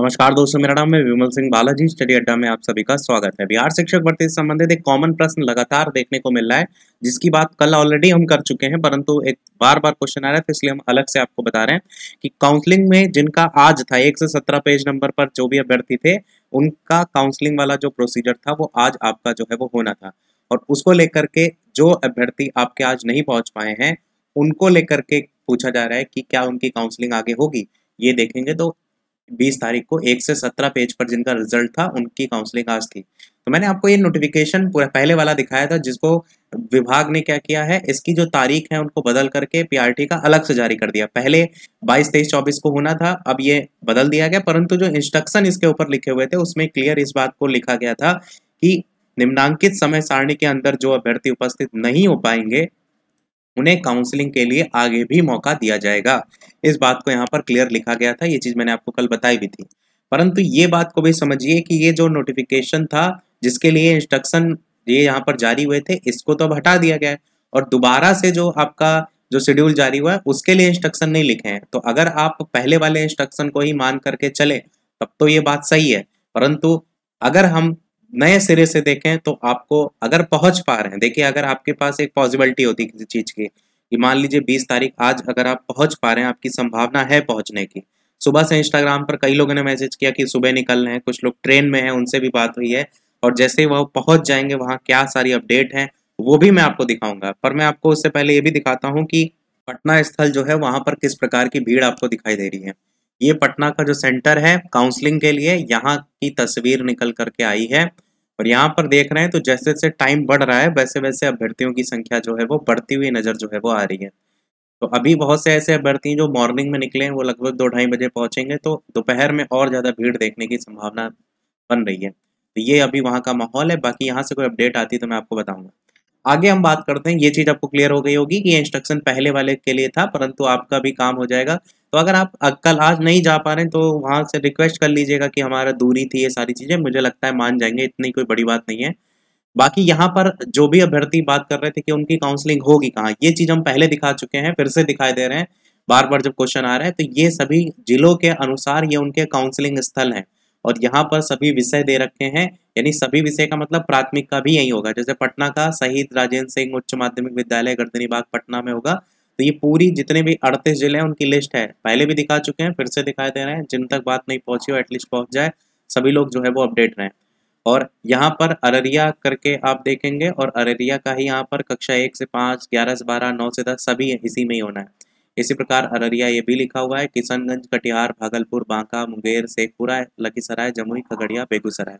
नमस्कार दोस्तों मेरा नाम है विमल सिंह बालाजी स्टडी अड्डा में आप सभी का स्वागत है बिहार शिक्षक भर्ती से संबंधित एक कॉमन प्रश्न लगातार देखने को मिल रहा है जिसकी बात कल ऑलरेडी हम कर चुके हैं परंतु एक बार बार क्वेश्चन आ रहा है तो इसलिए हम अलग से आपको बता रहे हैं कि काउंसलिंग में जिनका आज था एक से सत्रह पेज नंबर पर जो भी अभ्यर्थी थे उनका काउंसलिंग वाला जो प्रोसीजर था वो आज आपका जो है वो होना था और उसको लेकर के जो अभ्यर्थी आपके आज नहीं पहुंच पाए हैं उनको लेकर के पूछा जा रहा है कि क्या उनकी काउंसलिंग आगे होगी ये देखेंगे तो बीस तारीख को एक से सत्रह पेज पर जिनका रिजल्ट था उनकी काउंसलिंग आज थी तो मैंने आपको ये नोटिफिकेशन पहले वाला दिखाया था जिसको विभाग ने क्या किया है इसकी जो तारीख है उनको बदल करके पीआरटी का अलग से जारी कर दिया पहले 22 तेईस चौबीस को होना था अब ये बदल दिया गया परंतु जो इंस्ट्रक्शन इसके ऊपर लिखे हुए थे उसमें क्लियर इस बात को लिखा गया था कि निम्नांकित समय सारणी के अंदर जो अभ्यर्थी उपस्थित नहीं हो पाएंगे उन्हें काउंसलिंग के लिए आगे भी मौका दिया जाएगा इस बात को यहाँ पर क्लियर लिखा गया था ये चीज़ मैंने आपको कल बताई भी थी परंतु ये बात को भी समझिए कि ये जो नोटिफिकेशन था जिसके लिए इंस्ट्रक्शन ये यहाँ पर जारी हुए थे इसको तो अब हटा दिया गया है और दोबारा से जो आपका जो शेड्यूल जारी हुआ है उसके लिए इंस्ट्रक्शन नहीं लिखे हैं तो अगर आप पहले वाले इंस्ट्रक्शन को ही मान करके चले तब तो ये बात सही है परंतु अगर हम नए सिरे से देखें तो आपको अगर पहुंच पा रहे हैं देखिए अगर आपके पास एक पॉसिबिलिटी होती किसी चीज़ की कि मान लीजिए बीस तारीख आज अगर आप पहुंच पा रहे हैं आपकी संभावना है पहुंचने की सुबह से इंस्टाग्राम पर कई लोगों ने मैसेज किया कि सुबह निकल रहे हैं कुछ लोग ट्रेन में हैं उनसे भी बात हुई है और जैसे ही वह पहुंच जाएंगे वहाँ क्या सारी अपडेट है वो भी मैं आपको दिखाऊंगा पर मैं आपको उससे पहले ये भी दिखाता हूँ कि पटना स्थल जो है वहां पर किस प्रकार की भीड़ आपको दिखाई दे रही है ये पटना का जो सेंटर है काउंसलिंग के लिए यहाँ की तस्वीर निकल करके आई है और यहाँ पर देख रहे हैं तो जैसे जैसे टाइम बढ़ रहा है वैसे वैसे अभ्यर्थियों की संख्या जो है वो बढ़ती हुई नज़र जो है वो आ रही है तो अभी बहुत से ऐसे अभ्यर्थी जो मॉर्निंग में निकले हैं वो लगभग दो ढाई बजे पहुंचेंगे तो दोपहर में और ज़्यादा भीड़ देखने की संभावना बन रही है तो ये अभी वहाँ का माहौल है बाकी यहाँ से कोई अपडेट आती तो मैं आपको बताऊंगा आगे हम बात करते हैं ये चीज़ आपको क्लियर हो गई होगी कि ये इंस्ट्रक्शन पहले वाले के लिए था परंतु आपका भी काम हो जाएगा तो अगर आप कल आज नहीं जा पा रहे हैं तो वहां से रिक्वेस्ट कर लीजिएगा कि हमारा दूरी थी ये सारी चीज़ें मुझे लगता है मान जाएंगे इतनी कोई बड़ी बात नहीं है बाकी यहाँ पर जो भी अभ्यर्थी बात कर रहे थे कि उनकी काउंसलिंग होगी कहाँ ये चीज़ हम पहले दिखा चुके हैं फिर से दिखाई दे रहे हैं बार बार जब क्वेश्चन आ रहे हैं तो ये सभी जिलों के अनुसार ये उनके काउंसलिंग स्थल हैं और यहाँ पर सभी विषय दे रखे हैं यानी सभी विषय का मतलब प्राथमिक का भी यही होगा जैसे पटना का शहीद राजेंद्र सिंह उच्च माध्यमिक विद्यालय बाग पटना में होगा तो ये पूरी जितने भी अड़तीस जिले हैं उनकी लिस्ट है पहले भी दिखा चुके हैं फिर से दिखाई दे रहे हैं जिन तक बात नहीं पहुंची हो एटलीस्ट पहुंच जाए सभी लोग जो है वो अपडेट रहे और यहाँ पर अररिया करके आप देखेंगे और अररिया का ही यहाँ पर कक्षा एक से पाँच ग्यारह से बारह नौ से दस सभी इसी में ही होना है इसी प्रकार अररिया ये भी लिखा हुआ है किशनगंज कटिहार भागलपुर बांका मुंगेर शेखपुरा लखीसराय जमुई खगड़िया बेगूसराय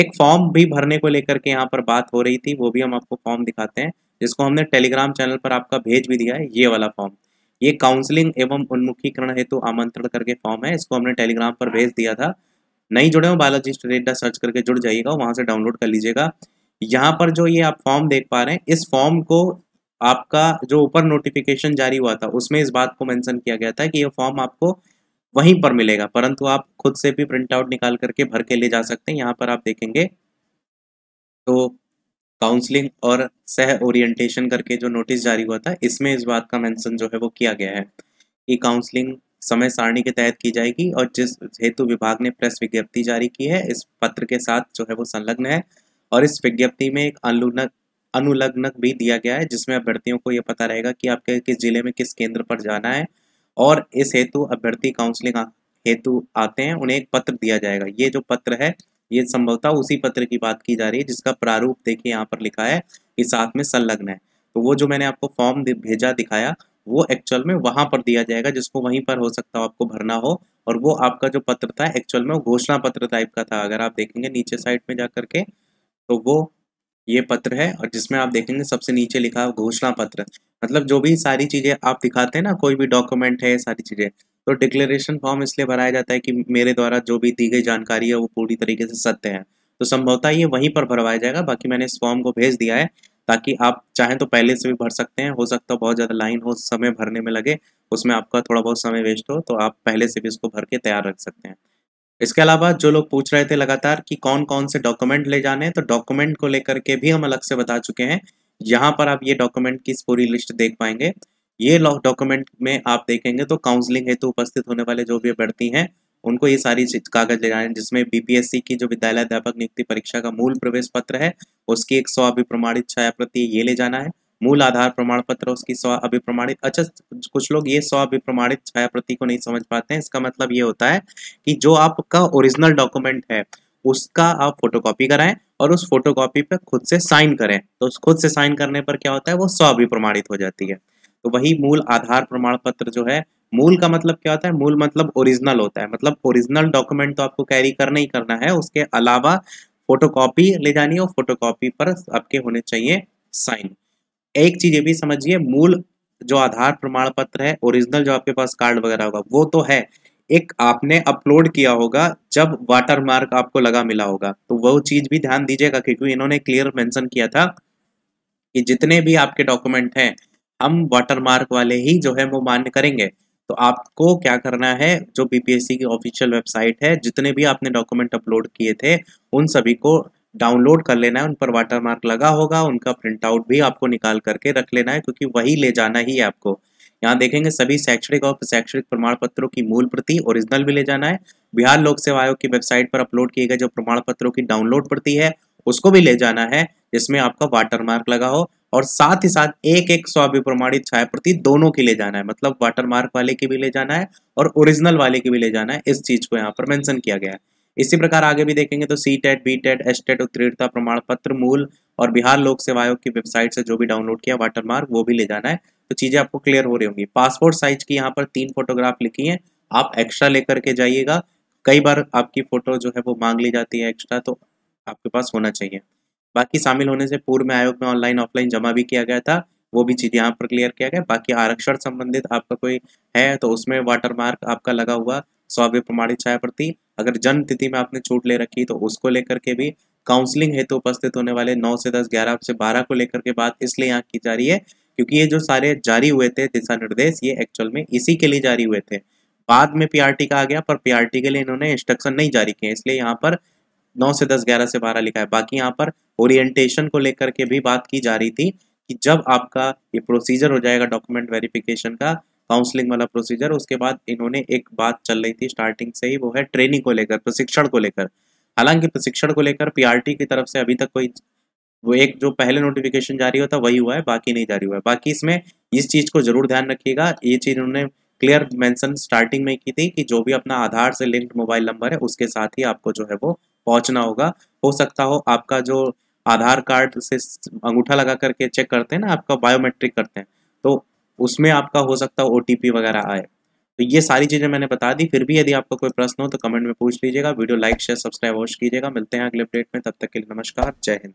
एक फॉर्म भी भरने को लेकर के यहाँ पर बात हो रही थी वो भी हम आपको फॉर्म दिखाते हैं जिसको हमने टेलीग्राम चैनल पर आपका भेज भी दिया है ये वाला फॉर्म ये काउंसलिंग एवं उन्मुखीकरण हेतु आमंत्रण करके फॉर्म है इसको हमने टेलीग्राम पर भेज दिया था नहीं जुड़े हो बालाजी स्टेट सर्च करके जुड़ जाइएगा वहां से डाउनलोड कर लीजिएगा यहाँ पर जो ये आप फॉर्म देख पा रहे हैं इस फॉर्म को आपका जो ऊपर नोटिफिकेशन जारी हुआ था उसमें इस बात को मेंशन किया गया था कि ये फॉर्म आपको वहीं पर मिलेगा परंतु आप खुद से भी प्रिंट आउट निकाल करके भर के ले जा सकते हैं यहाँ पर आप देखेंगे तो काउंसलिंग और सह ओरिएंटेशन करके जो नोटिस जारी हुआ था इसमें इस बात का मेंशन जो है वो किया गया है कि काउंसलिंग समय सारणी के तहत की जाएगी और जिस हेतु विभाग ने प्रेस विज्ञप्ति जारी की है इस पत्र के साथ जो है वो संलग्न है और इस विज्ञप्ति में एक अनुलग्न अनुलग्नक भी दिया गया है जिसमें अभ्यर्थियों को यह पता रहेगा कि आपके किस जिले में किस केंद्र पर जाना है और इस हेतु अभ्यर्थी काउंसलिंग हेतु आते हैं उन्हें एक पत्र दिया जाएगा ये जो पत्र है ये संभवतः उसी पत्र की बात की जा रही है जिसका प्रारूप देखिए यहाँ पर लिखा है कि साथ में संलग्न है तो वो जो मैंने आपको फॉर्म भेजा दिखाया वो एक्चुअल में वहां पर दिया जाएगा जिसको वहीं पर हो सकता हो आपको भरना हो और वो आपका जो पत्र था एक्चुअल में घोषणा पत्र टाइप का था अगर आप देखेंगे नीचे साइड में जा करके तो वो ये पत्र है और जिसमें आप देखेंगे सबसे नीचे लिखा है घोषणा पत्र मतलब जो भी सारी चीज़ें आप दिखाते हैं ना कोई भी डॉक्यूमेंट है सारी चीज़ें तो डिक्लेरेशन फॉर्म इसलिए भराया जाता है कि मेरे द्वारा जो भी दी गई जानकारी है वो पूरी तरीके से सत्य है तो संभवतः ये वहीं पर भरवाया जाएगा बाकी मैंने इस फॉर्म को भेज दिया है ताकि आप चाहें तो पहले से भी भर सकते हैं हो सकता है बहुत ज़्यादा लाइन हो समय भरने में लगे उसमें आपका थोड़ा बहुत समय वेस्ट हो तो आप पहले से भी इसको भर के तैयार रख सकते हैं इसके अलावा जो लोग पूछ रहे थे लगातार कि कौन कौन से डॉक्यूमेंट ले जाने तो डॉक्यूमेंट को लेकर के भी हम अलग से बता चुके हैं यहाँ पर आप ये डॉक्यूमेंट की पूरी लिस्ट देख पाएंगे ये डॉक्यूमेंट में आप देखेंगे तो काउंसलिंग हेतु उपस्थित होने वाले जो भी अभ्यर्थी हैं उनको ये सारी कागज ले जाने जिसमें बीपीएससी की जो विद्यालय अध्यापक नियुक्ति परीक्षा का मूल प्रवेश पत्र है उसकी एक सौ अभिप्रमाणित छाया प्रति ये ले जाना है मूल आधार प्रमाण पत्र उसकी स्व अभिप्रमाणित अच्छा कुछ लोग ये स्व अभिप्रमाणित छाया प्रति को नहीं समझ पाते हैं इसका मतलब ये होता है कि जो आपका ओरिजिनल डॉक्यूमेंट है उसका आप फोटोकॉपी कराएं और उस फोटोकॉपी पे खुद से साइन करें तो उस खुद से साइन करने पर क्या होता है वो स्व अभिप्रमाणित हो जाती है तो वही मूल आधार प्रमाण पत्र जो है मूल का मतलब क्या होता है मूल मतलब ओरिजिनल होता है मतलब ओरिजिनल डॉक्यूमेंट तो आपको कैरी करना ही करना है उसके अलावा फोटोकॉपी ले जानी है और फोटोकॉपी पर आपके होने चाहिए साइन एक चीज ये भी समझिए मूल जो आधार प्रमाण पत्र है ओरिजिनल जो आपके पास कार्ड वगैरह होगा वो तो है एक आपने अपलोड किया होगा जब वाटरमार्क आपको लगा मिला होगा तो वो चीज भी ध्यान दीजिएगा क्योंकि इन्होंने क्लियर मेंशन किया था कि जितने भी आपके डॉक्यूमेंट हैं हम वाटरमार्क वाले ही जो है वो मान्य करेंगे तो आपको क्या करना है जो बीपीएससी की ऑफिशियल वेबसाइट है जितने भी आपने डॉक्यूमेंट अपलोड किए थे उन सभी को डाउनलोड कर लेना है उन पर वाटरमार्क लगा होगा उनका प्रिंटआउट भी आपको निकाल करके रख लेना है क्योंकि वही ले जाना ही है आपको यहाँ देखेंगे सभी शैक्षणिक और शैक्षणिक प्रमाण पत्रों की मूल प्रति ओरिजिनल भी ले जाना है बिहार लोक सेवा आयोग की वेबसाइट पर अपलोड किए गए जो प्रमाण पत्रों की डाउनलोड प्रति है उसको भी ले जाना है जिसमें आपका वाटरमार्क लगा हो और साथ ही साथ एक एक स्वाभिप्रमाणित छाया प्रति दोनों की ले जाना है मतलब वाटरमार्क वाले की भी ले जाना है और ओरिजिनल वाले की भी ले जाना है इस चीज को यहाँ पर मेंशन किया गया है इसी प्रकार आगे भी देखेंगे तो C TET B TET S TET उत्तीर्णता प्रमाण पत्र मूल और बिहार लोक सेवा आयोग की वेबसाइट से जो भी डाउनलोड किया वाटरमार्क वो भी ले जाना है तो चीज़ें आपको क्लियर हो रही होंगी पासपोर्ट साइज की यहाँ पर तीन फोटोग्राफ लिखी है आप एक्स्ट्रा लेकर के जाइएगा कई बार आपकी फ़ोटो जो है वो मांग ली जाती है एक्स्ट्रा तो आपके पास होना चाहिए बाकी शामिल होने से पूर्व में आयोग में ऑनलाइन ऑफलाइन जमा भी किया गया था वो भी चीज़ यहाँ पर क्लियर किया गया बाकी आरक्षण संबंधित आपका कोई है तो उसमें वाटरमार्क आपका लगा हुआ सौव्य प्रमाणित छाया प्रति अगर जन्म तिथि में आपने छूट ले रखी तो उसको लेकर के भी काउंसलिंग हेतु तो उपस्थित होने वाले नौ से दस ग्यारह से बारह को लेकर के बात इसलिए यहाँ की जा रही है क्योंकि ये जो सारे जारी हुए थे दिशा निर्देश ये एक्चुअल में इसी के लिए जारी हुए थे बाद में पीआरटी का आ गया पर पीआरटी के लिए इन्होंने इंस्ट्रक्शन नहीं जारी किए इसलिए यहाँ पर नौ से दस ग्यारह से बारह लिखा है बाकी यहाँ पर ओरिएंटेशन को लेकर के भी बात की जा रही थी कि जब आपका ये प्रोसीजर हो जाएगा डॉक्यूमेंट वेरिफिकेशन का काउंसलिंग वाला प्रोसीजर उसके बाद इन्होंने एक बात चल रही थी स्टार्टिंग से ही वो है ट्रेनिंग को लेकर प्रशिक्षण को लेकर हालांकि प्रशिक्षण को लेकर पीआरटी की तरफ से अभी तक कोई वो एक जो पहले नोटिफिकेशन जारी होता वही हुआ है बाकी नहीं जारी हुआ है बाकी इसमें इस चीज़ को जरूर ध्यान रखिएगा ये चीज़ उन्होंने क्लियर मेंशन स्टार्टिंग में की थी कि जो भी अपना आधार से लिंक्ड मोबाइल नंबर है उसके साथ ही आपको जो है वो पहुंचना होगा हो सकता हो आपका जो आधार कार्ड से अंगूठा लगा करके चेक करते हैं ना आपका बायोमेट्रिक करते हैं तो उसमें आपका हो सकता है ओटीपी वगैरह आए तो ये सारी चीज़ें मैंने बता दी फिर भी यदि आपका कोई प्रश्न हो तो कमेंट में पूछ लीजिएगा वीडियो लाइक शेयर सब्सक्राइब अवश्य कीजिएगा मिलते हैं अगले अपडेट में तब तक के लिए नमस्कार जय हिंद